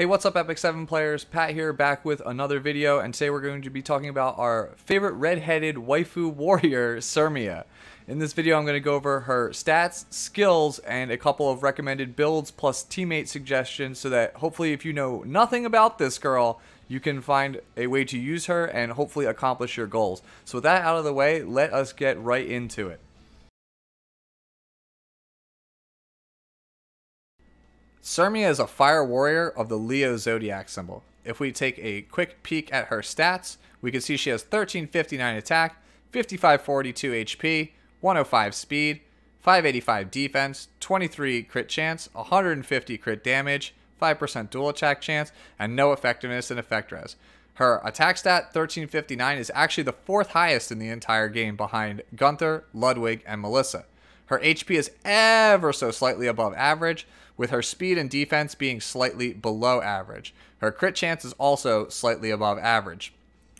Hey, what's up Epic 7 players? Pat here back with another video and today we're going to be talking about our favorite red-headed waifu warrior, Sermia. In this video I'm going to go over her stats, skills, and a couple of recommended builds plus teammate suggestions so that hopefully if you know nothing about this girl, you can find a way to use her and hopefully accomplish your goals. So with that out of the way, let us get right into it. Sermia is a fire warrior of the Leo zodiac symbol. If we take a quick peek at her stats, we can see she has 1359 attack, 5542 HP, 105 speed, 585 defense, 23 crit chance, 150 crit damage, 5% dual attack chance, and no effectiveness and effect res. Her attack stat, 1359, is actually the fourth highest in the entire game behind Gunther, Ludwig, and Melissa. Her HP is ever so slightly above average, with her speed and defense being slightly below average. Her crit chance is also slightly above average,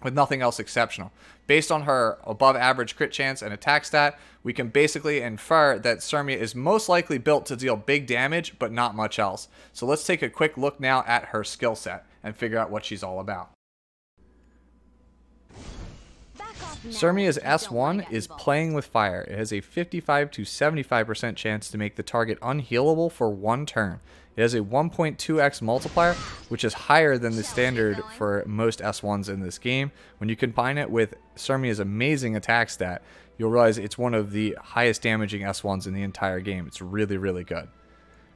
with nothing else exceptional. Based on her above average crit chance and attack stat, we can basically infer that Sermia is most likely built to deal big damage, but not much else. So let's take a quick look now at her skill set and figure out what she's all about. Sermia's S1 is playing with fire. It has a 55 to 75% chance to make the target unhealable for one turn. It has a 1.2x multiplier, which is higher than the standard for most S1s in this game. When you combine it with Sermia's amazing attack stat, you'll realize it's one of the highest damaging S1s in the entire game. It's really, really good.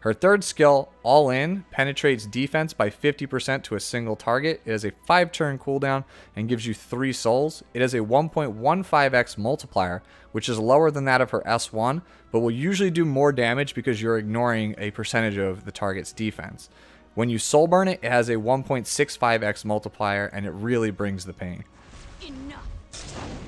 Her third skill, All In, penetrates defense by 50% to a single target. It has a 5 turn cooldown and gives you 3 souls. It has a 1.15x multiplier, which is lower than that of her S1, but will usually do more damage because you're ignoring a percentage of the target's defense. When you soul burn it, it has a 1.65x multiplier and it really brings the pain. Enough.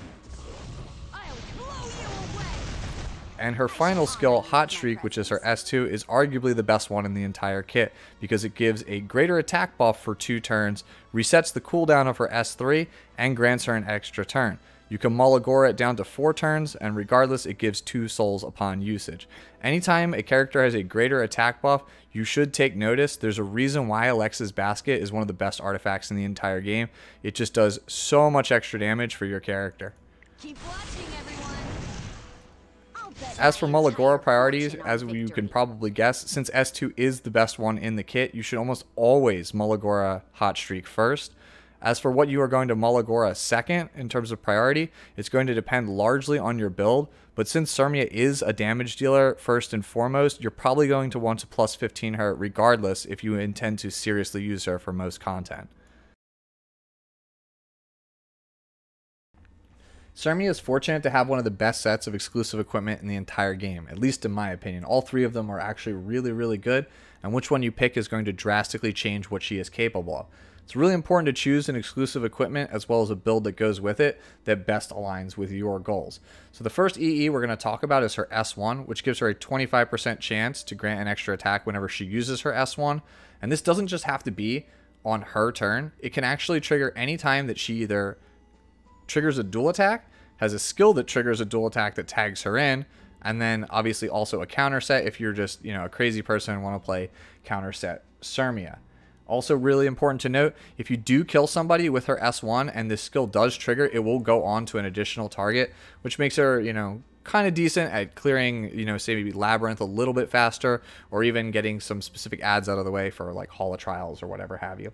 And her final skill, Hot Streak, which is her S2, is arguably the best one in the entire kit because it gives a greater attack buff for two turns, resets the cooldown of her S3, and grants her an extra turn. You can Mulligore it down to 4 turns, and regardless, it gives 2 souls upon usage. Anytime a character has a greater attack buff, you should take notice. There's a reason why Alexa's Basket is one of the best artifacts in the entire game. It just does so much extra damage for your character. Keep watching, everyone! As for Mullagora priorities, as you can probably guess, since S2 is the best one in the kit, you should almost always Mullagora Hot Streak first. As for what you are going to Mullagora second in terms of priority, it's going to depend largely on your build, but since Sermia is a damage dealer first and foremost, you're probably going to want to plus 15 her regardless if you intend to seriously use her for most content. Cermia is fortunate to have one of the best sets of exclusive equipment in the entire game, at least in my opinion. All three of them are actually really, really good, and which one you pick is going to drastically change what she is capable of. It's really important to choose an exclusive equipment as well as a build that goes with it that best aligns with your goals. So the first EE we're going to talk about is her S1, which gives her a 25% chance to grant an extra attack whenever she uses her S1. And this doesn't just have to be on her turn. It can actually trigger any time that she either triggers a dual attack, has a skill that triggers a dual attack that tags her in, and then obviously also a counter set if you're just, you know, a crazy person and want to play counter set Sermia. Also really important to note, if you do kill somebody with her S1 and this skill does trigger, it will go on to an additional target, which makes her, you know, kind of decent at clearing, you know, say maybe Labyrinth a little bit faster, or even getting some specific ads out of the way for like Hall of Trials or whatever have you.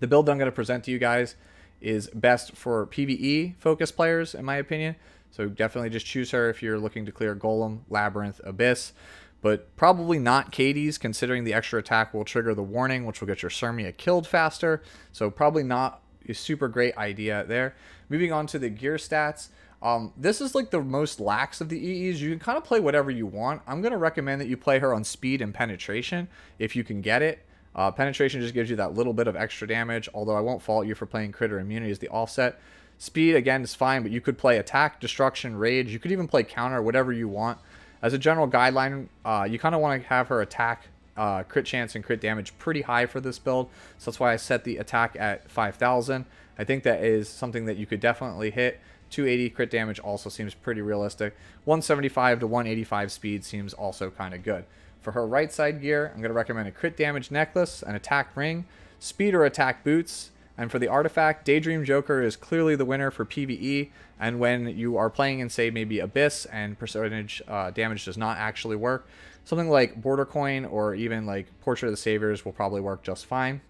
The build I'm going to present to you guys is best for PvE focused players, in my opinion. So definitely just choose her if you're looking to clear Golem, Labyrinth, Abyss. But probably not Katie's, considering the extra attack will trigger the warning, which will get your Sermia killed faster. So probably not a super great idea there. Moving on to the gear stats. Um, this is like the most lax of the EEs. You can kind of play whatever you want. I'm going to recommend that you play her on speed and penetration if you can get it. Uh, penetration just gives you that little bit of extra damage, although I won't fault you for playing Critter Immunity as the offset. Speed, again, is fine, but you could play Attack, Destruction, Rage. You could even play Counter, whatever you want. As a general guideline, uh, you kind of want to have her attack, uh, crit chance, and crit damage pretty high for this build. So that's why I set the attack at 5,000. I think that is something that you could definitely hit. 280 crit damage also seems pretty realistic. 175 to 185 speed seems also kind of good. For her right side gear, I'm going to recommend a crit damage necklace, an attack ring, speed or attack boots, and for the artifact, Daydream Joker is clearly the winner for PvE, and when you are playing in, say, maybe Abyss and percentage uh, damage does not actually work, something like Border Coin or even like Portrait of the Saviors will probably work just fine.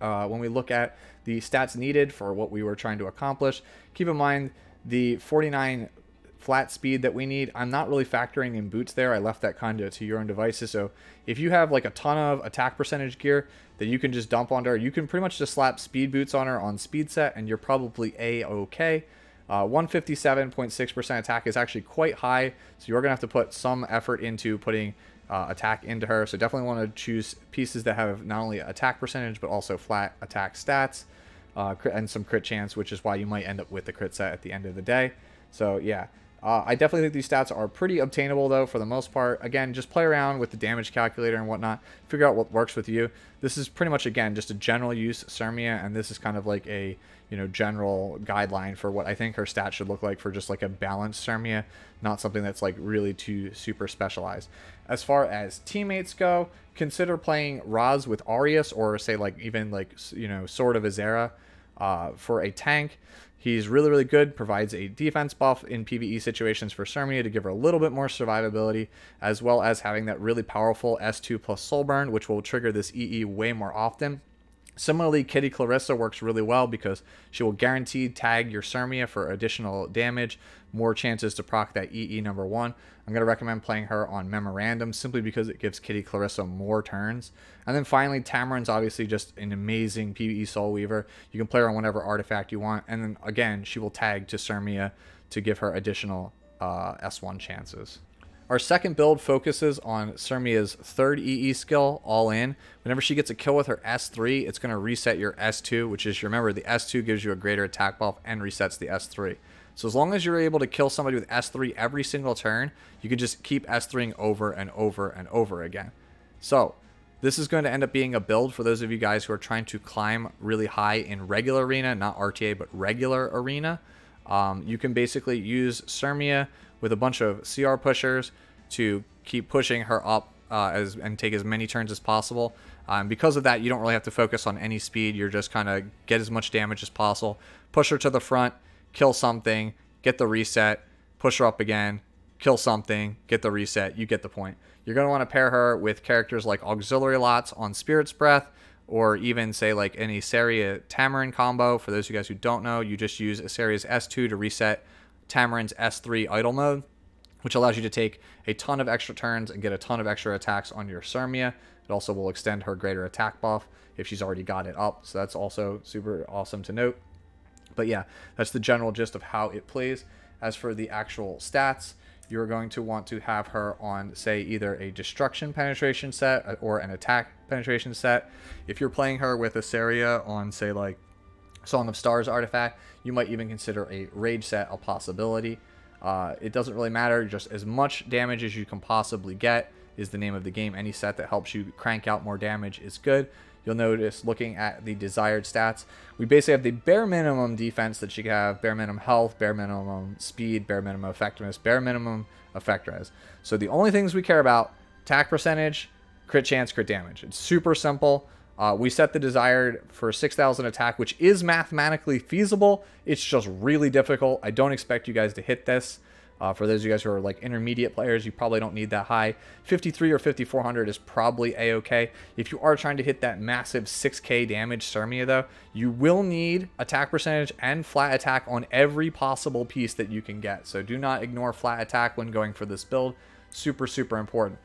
Uh, when we look at the stats needed for what we were trying to accomplish, keep in mind the 49 flat speed that we need. I'm not really factoring in boots there. I left that kind of to your own devices. So if you have like a ton of attack percentage gear that you can just dump onto her, you can pretty much just slap speed boots on her on speed set and you're probably a-okay. 157.6% uh, attack is actually quite high. So you're going to have to put some effort into putting uh, attack into her. So definitely want to choose pieces that have not only attack percentage, but also flat attack stats. Uh, and some crit chance, which is why you might end up with the crit set at the end of the day. So yeah, uh, I definitely think these stats are pretty obtainable, though, for the most part. Again, just play around with the damage calculator and whatnot. Figure out what works with you. This is pretty much, again, just a general use Sermia, and this is kind of like a, you know, general guideline for what I think her stats should look like for just like a balanced Sermia, not something that's like really too super specialized. As far as teammates go, consider playing Raz with Arius or say like even like, you know, Sword of Azera. Uh, for a tank. He's really, really good, provides a defense buff in PvE situations for Sarmia to give her a little bit more survivability, as well as having that really powerful S2 plus soul burn, which will trigger this EE way more often. Similarly, Kitty Clarissa works really well because she will guaranteed tag your Sermia for additional damage, more chances to proc that EE number one. I'm going to recommend playing her on Memorandum simply because it gives Kitty Clarissa more turns. And then finally, Tamarin's obviously just an amazing PvE Soul Weaver. You can play her on whatever artifact you want. And then again, she will tag to Sermia to give her additional uh, S1 chances. Our second build focuses on Sermia's third EE skill, All In. Whenever she gets a kill with her S3, it's going to reset your S2, which is, remember, the S2 gives you a greater attack buff and resets the S3. So as long as you're able to kill somebody with S3 every single turn, you can just keep S3ing over and over and over again. So this is going to end up being a build for those of you guys who are trying to climb really high in regular arena, not RTA, but regular arena. Um, you can basically use Sermia with a bunch of CR pushers to keep pushing her up uh, as and take as many turns as possible. Um, because of that, you don't really have to focus on any speed. You're just kind of get as much damage as possible, push her to the front, kill something, get the reset, push her up again, kill something, get the reset. You get the point. You're going to want to pair her with characters like Auxiliary Lots on Spirit's Breath, or even say like an Asaria Tamarin combo. For those of you guys who don't know, you just use Asaria's S2 to reset Tamarind's S3 idle mode, which allows you to take a ton of extra turns and get a ton of extra attacks on your Sermia. It also will extend her greater attack buff if she's already got it up, so that's also super awesome to note. But yeah, that's the general gist of how it plays. As for the actual stats, you're going to want to have her on, say, either a destruction penetration set or an attack penetration set. If you're playing her with Assyria on, say, like Song of Stars artifact. You might even consider a rage set a possibility. Uh, it doesn't really matter, just as much damage as you can possibly get is the name of the game. Any set that helps you crank out more damage is good. You'll notice looking at the desired stats, we basically have the bare minimum defense that you have, bare minimum health, bare minimum speed, bare minimum effectiveness, bare minimum effect res. So the only things we care about, attack percentage, crit chance, crit damage. It's super simple. Uh, we set the desired for 6,000 attack, which is mathematically feasible. It's just really difficult. I don't expect you guys to hit this. Uh, for those of you guys who are like intermediate players, you probably don't need that high. 53 or 5400 is probably a-okay. If you are trying to hit that massive 6k damage Sermia though, you will need attack percentage and flat attack on every possible piece that you can get. So do not ignore flat attack when going for this build. Super, super important.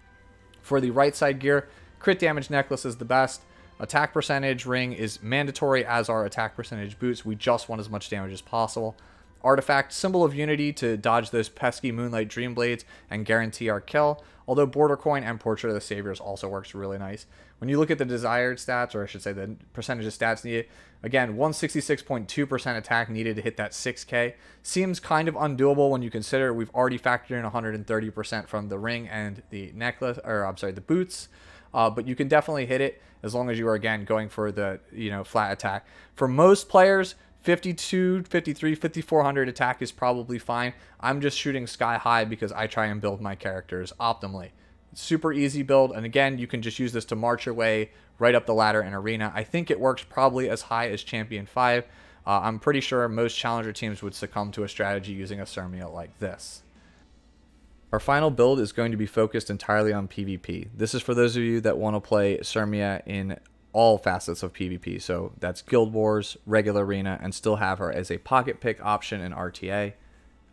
For the right side gear, crit damage necklace is the best. Attack percentage ring is mandatory as are attack percentage boots. We just want as much damage as possible. Artifact Symbol of Unity to dodge those pesky Moonlight dream blades and guarantee our kill, although Border Coin and Portrait of the Saviors also works really nice. When you look at the desired stats, or I should say the percentage of stats needed, again, 166.2% attack needed to hit that 6k seems kind of undoable when you consider we've already factored in 130% from the ring and the necklace, or I'm sorry, the boots uh, but you can definitely hit it as long as you are, again, going for the, you know, flat attack. For most players, 52, 53, 5400 attack is probably fine. I'm just shooting sky high because I try and build my characters optimally. super easy build, and again, you can just use this to march your way right up the ladder in Arena. I think it works probably as high as Champion 5. Uh, I'm pretty sure most challenger teams would succumb to a strategy using a Sermia like this. Our final build is going to be focused entirely on PvP. This is for those of you that want to play Sermia in all facets of PvP. So that's Guild Wars, regular arena, and still have her as a pocket pick option in RTA.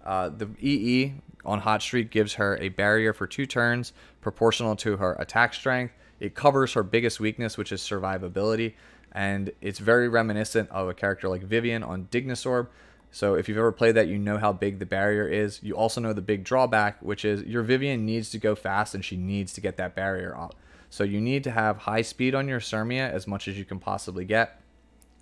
Uh, the EE on Hot Street gives her a barrier for two turns, proportional to her attack strength. It covers her biggest weakness, which is survivability, and it's very reminiscent of a character like Vivian on Dignisorb. So if you've ever played that, you know how big the barrier is. You also know the big drawback, which is your Vivian needs to go fast and she needs to get that barrier up. So you need to have high speed on your Sermia as much as you can possibly get.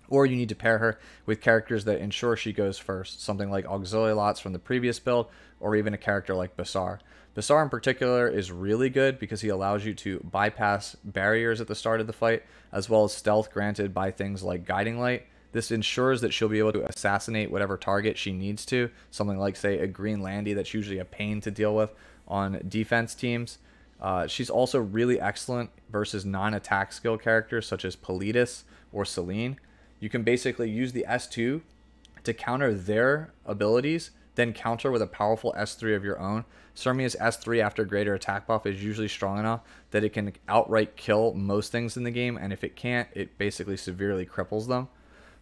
Or you need to pair her with characters that ensure she goes first, something like Lots from the previous build, or even a character like Bassar. Bassar in particular is really good because he allows you to bypass barriers at the start of the fight, as well as stealth granted by things like Guiding Light, this ensures that she'll be able to assassinate whatever target she needs to, something like, say, a Green Landy that's usually a pain to deal with on defense teams. Uh, she's also really excellent versus non-attack skill characters such as Politis or Selene. You can basically use the S2 to counter their abilities, then counter with a powerful S3 of your own. Sermia's S3 after greater attack buff is usually strong enough that it can outright kill most things in the game, and if it can't, it basically severely cripples them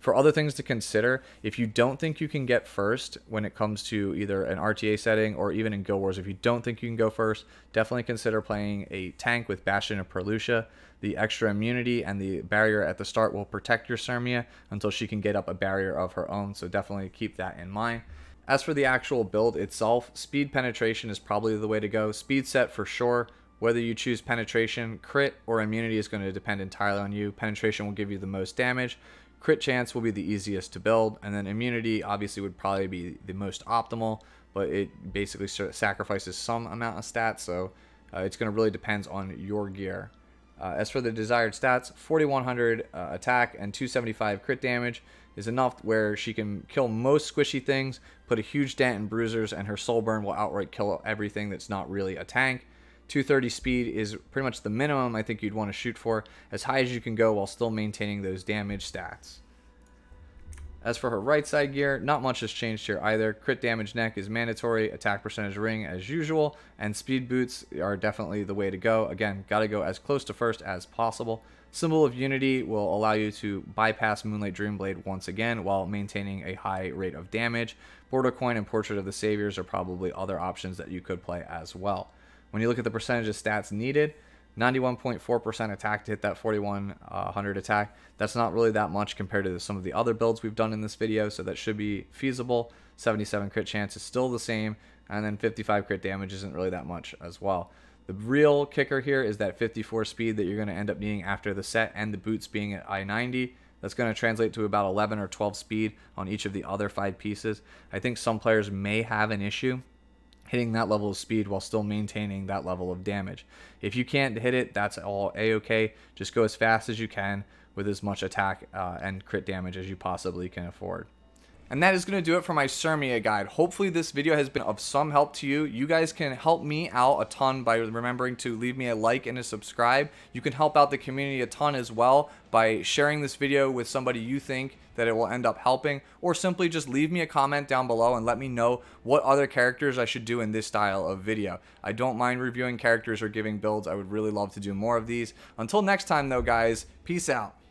for other things to consider, if you don't think you can get first when it comes to either an RTA setting or even in Guild Wars, if you don't think you can go first, definitely consider playing a tank with Bastion of Perlucia. The extra immunity and the barrier at the start will protect your Sermia until she can get up a barrier of her own, so definitely keep that in mind. As for the actual build itself, speed penetration is probably the way to go. Speed set for sure. Whether you choose penetration, crit, or immunity is going to depend entirely on you. Penetration will give you the most damage, Crit chance will be the easiest to build, and then immunity obviously would probably be the most optimal, but it basically sacrifices some amount of stats, so uh, it's going to really depend on your gear. Uh, as for the desired stats, 4100 uh, attack and 275 crit damage is enough where she can kill most squishy things, put a huge dent in bruisers, and her soul burn will outright kill everything that's not really a tank. 230 speed is pretty much the minimum I think you'd want to shoot for, as high as you can go while still maintaining those damage stats. As for her right side gear, not much has changed here either. Crit damage neck is mandatory, attack percentage ring as usual, and speed boots are definitely the way to go. Again, gotta go as close to first as possible. Symbol of Unity will allow you to bypass Moonlight Dreamblade once again while maintaining a high rate of damage. Border Coin and Portrait of the Saviors are probably other options that you could play as well. When you look at the percentage of stats needed, 91.4% attack to hit that 4100 uh, attack. That's not really that much compared to some of the other builds we've done in this video, so that should be feasible. 77 crit chance is still the same, and then 55 crit damage isn't really that much as well. The real kicker here is that 54 speed that you're going to end up needing after the set and the boots being at I-90. That's going to translate to about 11 or 12 speed on each of the other five pieces. I think some players may have an issue hitting that level of speed while still maintaining that level of damage. If you can't hit it, that's all a-okay. Just go as fast as you can with as much attack uh, and crit damage as you possibly can afford. And that is going to do it for my Sermia guide. Hopefully this video has been of some help to you. You guys can help me out a ton by remembering to leave me a like and a subscribe. You can help out the community a ton as well by sharing this video with somebody you think that it will end up helping, or simply just leave me a comment down below and let me know what other characters I should do in this style of video. I don't mind reviewing characters or giving builds. I would really love to do more of these. Until next time though, guys, peace out.